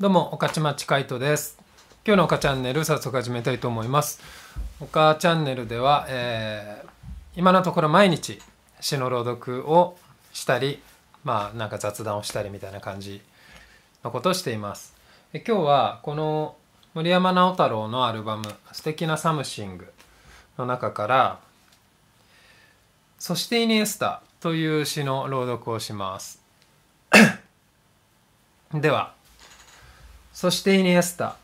どうも、おかちまちかいとです。今日のおかチャンネル、早速始めたいと思います。おかチャンネルでは、えー、今のところ毎日詩の朗読をしたり、まあなんか雑談をしたりみたいな感じのことをしています。今日はこの森山直太朗のアルバム「素敵なサムシング」の中から「そしてイニエスタ」という詩の朗読をします。ではそしてイニエスタ。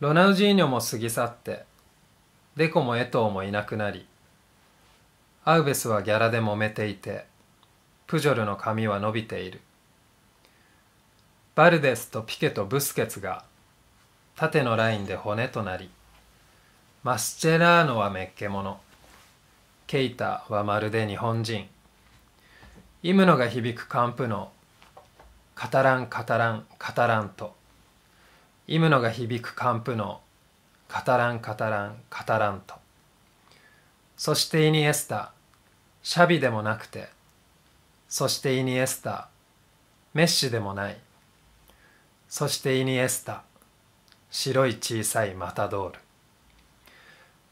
ロナウジーニョも過ぎ去って、デコもエトーもいなくなり、アウベスはギャラで揉めていて、プジョルの髪は伸びている。バルデスとピケとブスケツが縦のラインで骨となり、マスチェラーノはめっけ者、ケイタはまるで日本人、イムノが響くカンプノー、語らん語らん語らんとイムノが響くカンプの語らん語らん語らんとそしてイニエスタシャビでもなくてそしてイニエスタメッシでもないそしてイニエスタ白い小さいマタドール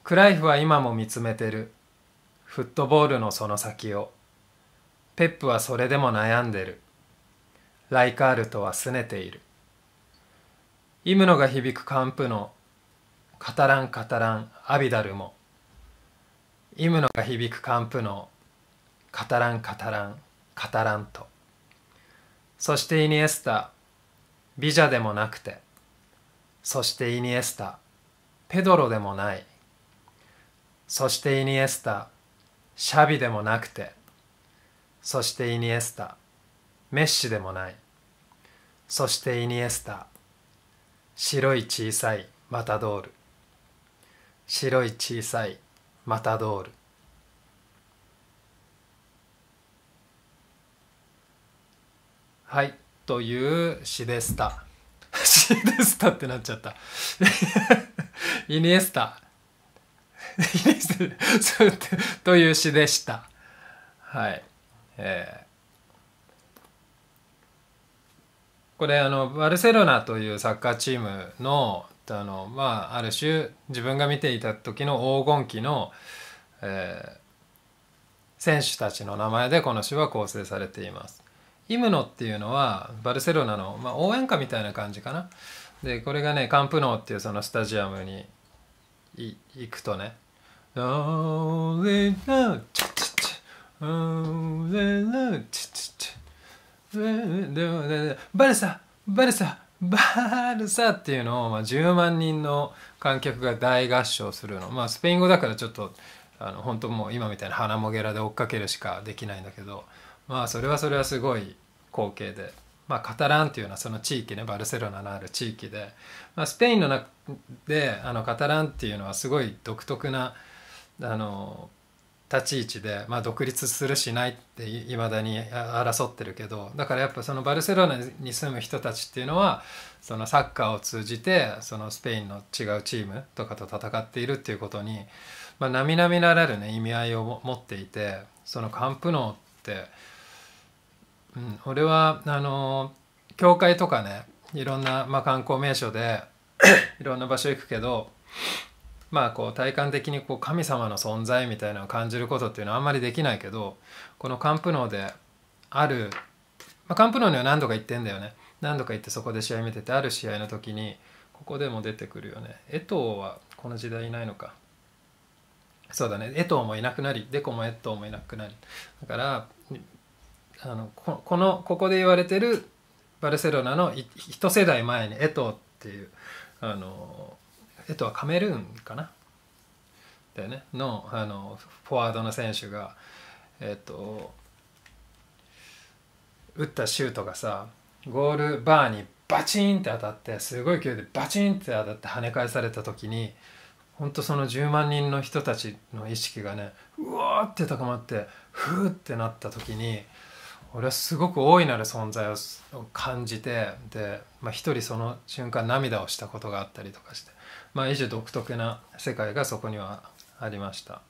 クライフは今も見つめてるフットボールのその先をペップはそれでも悩んでるライカールとは拗ねているイムノが響くカンプのカタランカタランアビダルもイムノが響くカンプのカタランカタランカタランとそしてイニエスタビジャでもなくてそしてイニエスタペドロでもないそしてイニエスタシャビでもなくてそしてイニエスタメッシでもないそしてイニエスタ白い小さいマタドール白い小さいマタドールはいという詩でした詩でしたってなっちゃったイニエスタイニエスタという詩でしたはいえーこれあのバルセロナというサッカーチームのあの、まあ、ある種自分が見ていた時の黄金期の、えー、選手たちの名前でこの詩は構成されています。イムノっていうのはバルセロナの、まあ、応援歌みたいな感じかな。でこれがねカンプノーっていうそのスタジアムに行くとね「o n l チ n チ w チチチ o チ l チ n チ w チチチ」バルサバルサバルサっていうのを、まあ、10万人の観客が大合唱するの、まあ、スペイン語だからちょっとあの本当もう今みたいな鼻もげらで追っかけるしかできないんだけど、まあ、それはそれはすごい光景で、まあ、カタランっていうのはその地域ねバルセロナのある地域で、まあ、スペインの中であのカタランっていうのはすごい独特なあの立ち位置で、まあ、独立するしないっていまだに争ってるけどだからやっぱそのバルセロナに住む人たちっていうのはそのサッカーを通じてそのスペインの違うチームとかと戦っているっていうことに、まあ、並々ならぬ、ね、意味合いを持っていてそのカンプノーって、うん、俺はあの教会とかねいろんな、まあ、観光名所で いろんな場所行くけどまあ、こう体感的にこう神様の存在みたいなのを感じることっていうのはあんまりできないけどこのプノーである、まあ、プノーには何度か行ってんだよね何度か行ってそこで試合見ててある試合の時にここでも出てくるよね江藤はこの時代いないのかそうだね江藤もいなくなりデコも江藤もいなくなりだからあのここのここで言われてるバルセロナの一世代前に江藤っていうあのえっとカメルーンかなだよねのあのフォワードの選手がえっと打ったシュートがさゴールバーにバチンって当たってすごい勢いでバチンって当たって跳ね返された時にほんとその10万人の人たちの意識がねうわーって高まってふーってなった時に俺はすごく大いなる存在を感じてで、まあ、一人その瞬間涙をしたことがあったりとかしてまあ、一種独特な世界がそこにはありました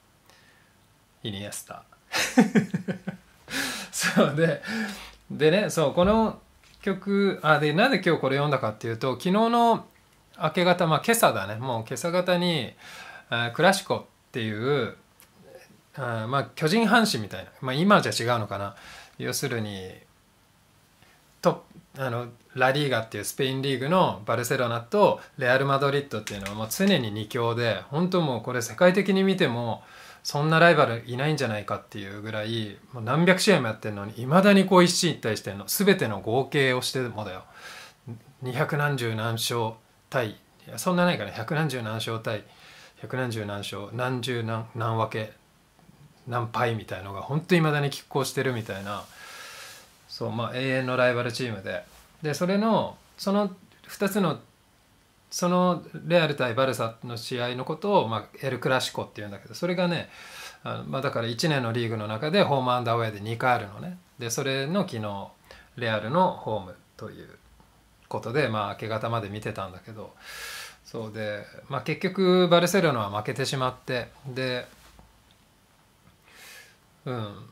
イニエスタ そうででねそうこの曲あでなぜ今日これ読んだかっていうと昨日の明け方まあ今朝だねもう今朝方に「クラシコ」っていうあまあ巨人阪神みたいな、まあ、今じゃ違うのかな要するにとあのラ・リーガっていうスペインリーグのバルセロナとレアル・マドリッドっていうのはもう常に2強で本当もうこれ世界的に見てもそんなライバルいないんじゃないかっていうぐらいもう何百試合もやってるのにいまだにこう一進一退してるの全ての合計をしてもだよ200何十何勝対そんなないから100何十何勝対100何十何勝何十何何分け何敗みたいのが本当いまだに拮抗してるみたいな。そうまあ、永遠のライバルチームででそれのその2つのそのレアル対バルサの試合のことを、まあ、エル・クラシコっていうんだけどそれがねあまあ、だから1年のリーグの中でホームアンダーウェイで2回あるのねでそれの昨日レアルのホームということで、まあ、明け方まで見てたんだけどそうで、まあ、結局バルセロナは負けてしまってでうん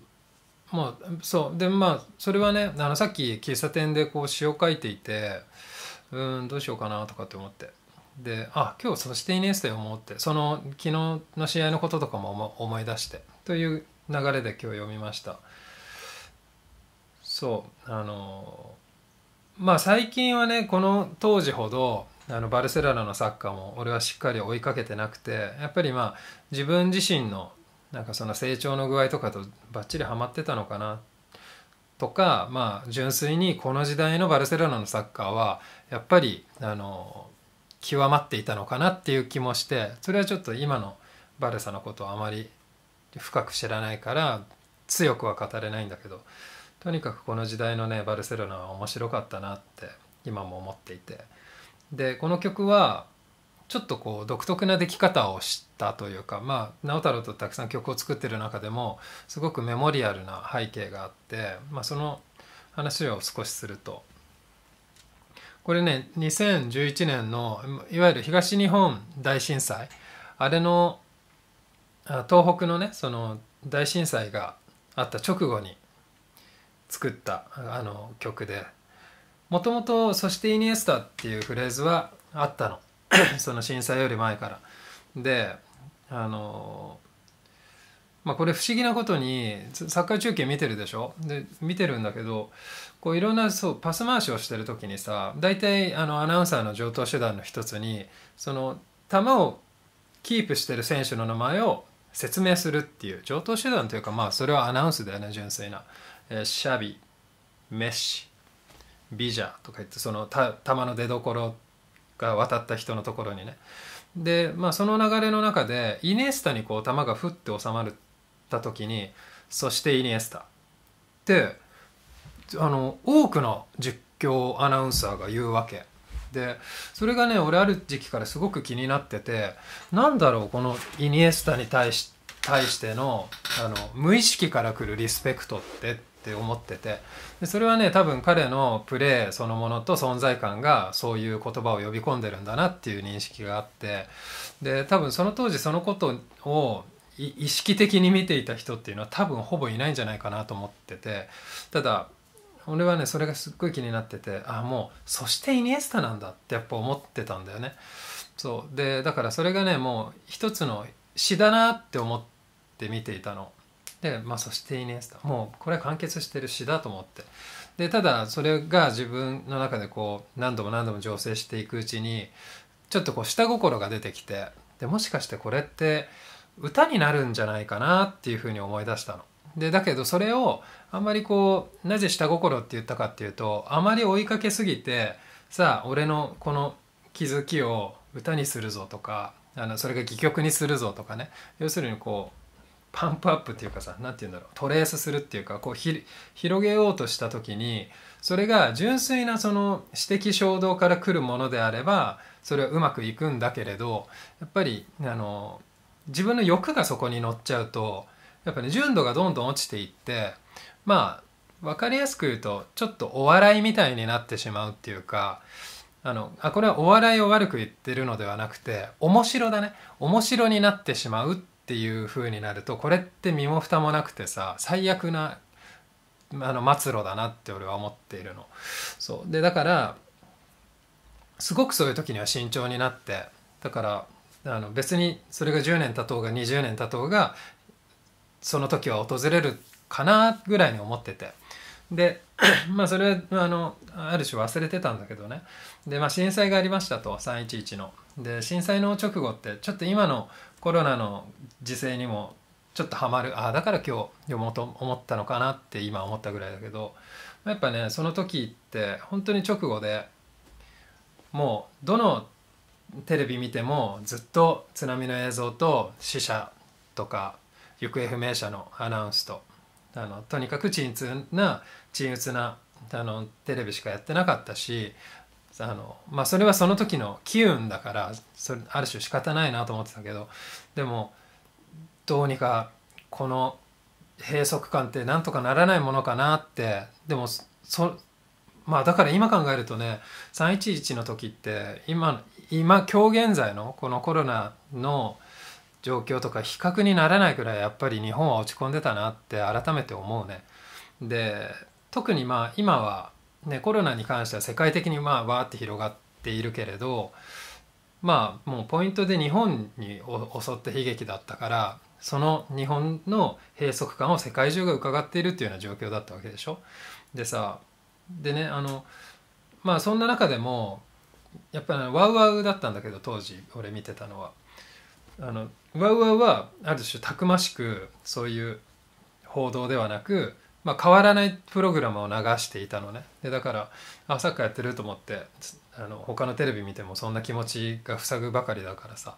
もうそうでまあそれはねあのさっき喫茶店でこう詩を書いていてうんどうしようかなとかって思ってであ今日そしてイネえって思ってその昨日の試合のこととかも思い出してという流れで今日読みましたそうあのまあ最近はねこの当時ほどあのバルセロナのサッカーも俺はしっかり追いかけてなくてやっぱりまあ自分自身のなんかその成長の具合とかとばっちりはまってたのかなとか、まあ、純粋にこの時代のバルセロナのサッカーはやっぱりあの極まっていたのかなっていう気もしてそれはちょっと今のバルサのことをあまり深く知らないから強くは語れないんだけどとにかくこの時代のねバルセロナは面白かったなって今も思っていてでこの曲はちょっとこう独特な出来方をしたというか、まあ、直太朗とたくさん曲を作ってる中でもすごくメモリアルな背景があって、まあ、その話を少しするとこれね2011年のいわゆる東日本大震災あれの東北のねその大震災があった直後に作ったあの曲でもともと「そしてイニエスタ」っていうフレーズはあったの。その震災より前から。であのまあ、これ不思議なことにサッカー中継見てるでしょで見てるんだけどこういろんなそうパス回しをしてる時にさ大体あのアナウンサーの上等手段の一つにその球をキープしてる選手の名前を説明するっていう上等手段というかまあそれはアナウンスだよね純粋な、えー、シャビメッシビジャとか言ってその球の出どころが渡った人のところにね。で、まあ、その流れの中でイニエスタにこう球がふって収まった時にそしてイニエスタってあの多くの実況アナウンサーが言うわけ。でそれがね俺ある時期からすごく気になっててなんだろうこのイニエスタに対し対してのあの無意識から来るリスペクトってって思っててでそれはね多分彼のプレーそのものと存在感がそういう言葉を呼び込んでるんだなっていう認識があってで多分その当時そのことを意識的に見ていた人っていうのは多分ほぼいないんじゃないかなと思っててただ俺はねそれがすっごい気になっててああもうそしてイニエスタなんだってやっぱ思ってたんだよねそうでだからそれがねもう一つの詩だなって思って見ていたので、まあ、そしてイネスタもうこれは完結してる詩だと思ってでただそれが自分の中でこう何度も何度も醸成していくうちにちょっとこう下心が出てきてでもしかしてこれって歌になるんじゃないかなっていうふうに思い出したの。でだけどそれをあんまりこうなぜ下心って言ったかっていうとあまり追いかけすぎてさあ俺のこの気づきを歌にするぞとかあのそれが戯曲にするぞとかね要するにこうパンプアップっていうかさ何て言うんだろうトレースするっていうかこう広げようとした時にそれが純粋なその私的衝動から来るものであればそれはうまくいくんだけれどやっぱりあの自分の欲がそこに乗っちゃうとやっぱね純度がどんどん落ちていってまあ分かりやすく言うとちょっとお笑いみたいになってしまうっていうかあのあこれはお笑いを悪く言ってるのではなくて面白だね面白になってしまうってっていう風になるとこれって身も蓋もなくてさ最悪なあの末路だなって俺は思っているの。そうでだからすごくそういう時には慎重になってだからあの別にそれが10年経とうが20年経とうがその時は訪れるかなぐらいに思っててでまあそれはあのある種忘れてたんだけどねで、まあ、震災がありましたと311ので震災の直後ってちょっと今のコロナの時勢にもちょっとはまるああだから今日読もうと思ったのかなって今思ったぐらいだけどやっぱねその時って本当に直後でもうどのテレビ見てもずっと津波の映像と死者とか行方不明者のアナウンスとあのとにかく鎮痛な鎮鬱なあのテレビしかやってなかったしあの、まあ、それはその時の機運だからそれある種仕方ないなと思ってたけどでもどうにかこの閉塞感ってなんとかならないものかなってでもそまあだから今考えるとね311の時って今今今日現在のこのコロナの状況とか比較にならないくらいやっぱり日本は落ち込んでたなって改めて思うね。で特にまあ今は、ね、コロナに関しては世界的にまあわーって広がっているけれどまあもうポイントで日本に襲って悲劇だったからその日本の閉塞感を世界中が伺っているっていうような状況だったわけでしょ。でさでねあのまあそんな中でもやっぱりワウワウだったんだけど当時俺見てたのは。あのウワウワはある種たくましくそういう報道ではなく、まあ、変わらないプログラムを流していたのねでだからあサッカーやってると思ってあの他のテレビ見てもそんな気持ちが塞ぐばかりだからさ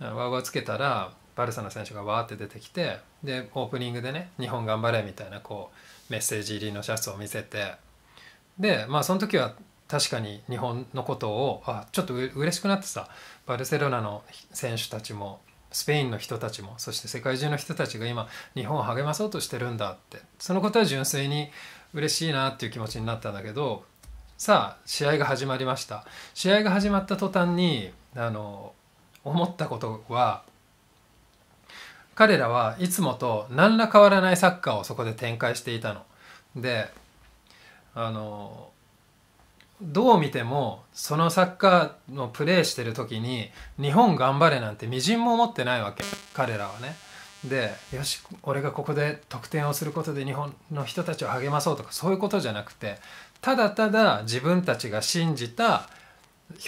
ワウワウつけたらバルサの選手がわーって出てきてでオープニングでね「日本頑張れ」みたいなこうメッセージ入りのシャツを見せてでまあその時は確かに日本のことをあちょっと嬉しくなってさバルセロナの選手たちもスペインの人たちもそして世界中の人たちが今日本を励まそうとしてるんだってそのことは純粋に嬉しいなっていう気持ちになったんだけどさあ試合が始まりました試合が始まった途端にあの思ったことは彼らはいつもと何ら変わらないサッカーをそこで展開していたの。であのどう見てもそのサッカーのプレーしてる時に日本頑張れなんてみじんも思ってないわけ彼らはね。でよし俺がここで得点をすることで日本の人たちを励まそうとかそういうことじゃなくてただただ自分たちが信じた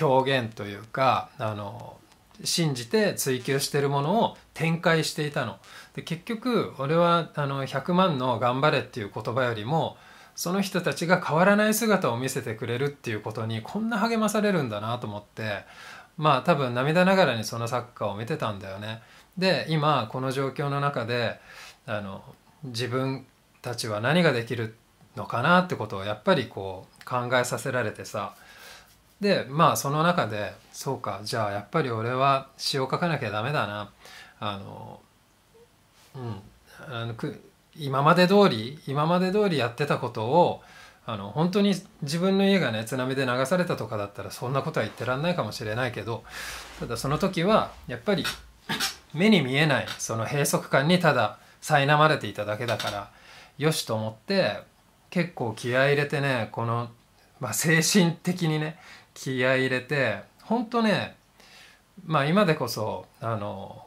表現というかあの信じて追求してるものを展開していたの。で結局俺はあの100万の「頑張れ」っていう言葉よりも「その人たちが変わらない姿を見せてくれるっていうことにこんな励まされるんだなと思ってまあ多分涙ながらにそのサッカーを見てたんだよね。で今この状況の中であの自分たちは何ができるのかなってことをやっぱりこう考えさせられてさでまあその中でそうかじゃあやっぱり俺は詩を書かなきゃダメだなあのうんあのく今まで通り今まで通りやってたことをあの本当に自分の家がね津波で流されたとかだったらそんなことは言ってらんないかもしれないけどただその時はやっぱり目に見えないその閉塞感にただ苛まれていただけだからよしと思って結構気合い入れてねこの、まあ、精神的にね気合い入れて本当ねまあ今でこそあの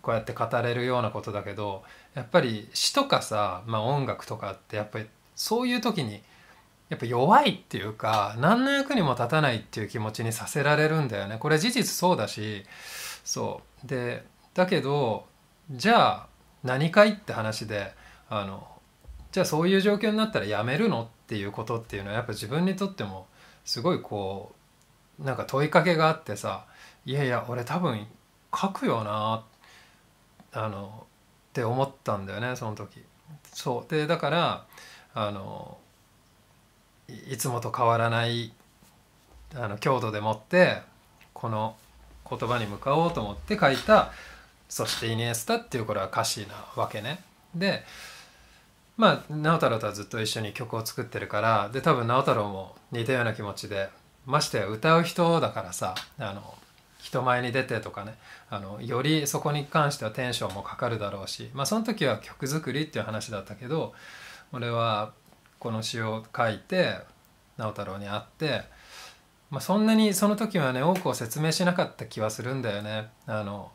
こうやって語れるようなことだけどやっぱり詩とかさ、まあ、音楽とかってやっぱりそういう時にやっぱ弱いっていうか何の役にも立たないっていう気持ちにさせられるんだよねこれ事実そうだしそうでだけどじゃあ何かいって話であのじゃあそういう状況になったらやめるのっていうことっていうのはやっぱ自分にとってもすごいこうなんか問いかけがあってさいやいや俺多分書くよなっあのって思ったんだよねその時。そうでだからあのいつもと変わらないあの強度でもってこの言葉に向かおうと思って書いた「そしてイニエスタ」っていうこれは歌詞なわけね。でまあ直太朗とはずっと一緒に曲を作ってるからで多分直太朗も似たような気持ちでましてや歌う人だからさあの人前に出てとかねあのよりそこに関してはテンションもかかるだろうし、まあ、その時は曲作りっていう話だったけど俺はこの詩を書いて直太朗に会って、まあ、そんなにその時はね多くを説明しなかった気はするんだよね。あの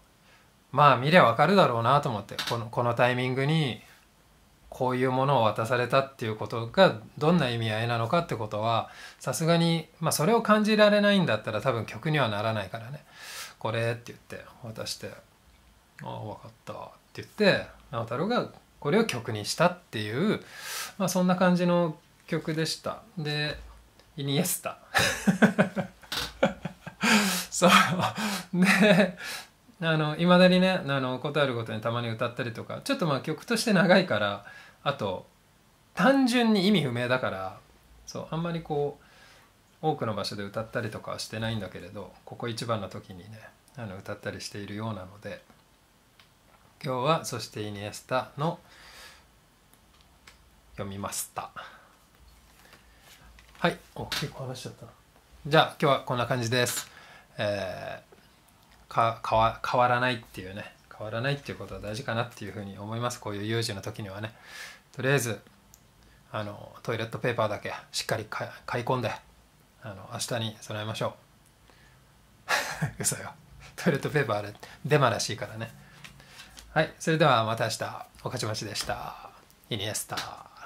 まあ見りゃわかるだろうなと思ってこのこのタイミングにこういうものを渡されたっていうことがどんな意味合いなのかってことはさすがに、まあ、それを感じられないんだったら多分曲にはならないからね「これ」って言って渡して「ああ分かった」って言って直太朗がこれを曲にしたっていう、まあ、そんな感じの曲でした。でイニエスタ そうでいまだにねあのことあることにたまに歌ったりとかちょっとまあ曲として長いからあと単純に意味不明だからそうあんまりこう多くの場所で歌ったりとかはしてないんだけれどここ一番の時にねあの歌ったりしているようなので今日は「そしてイニエスタ」の読みましたはいお結構話しちゃったじゃあ今日はこんな感じです、えー、か変わらないっていうね変わらないっていうことは大事かなっていうふうに思いますこういう有事の時にはねとりあえずあのトイレットペーパーだけしっかり買い込んであの明日に備えましょう 嘘よトイレットペーパーあれデマらしいからねはいそれではまた明日おかちまちでしたイニエスタ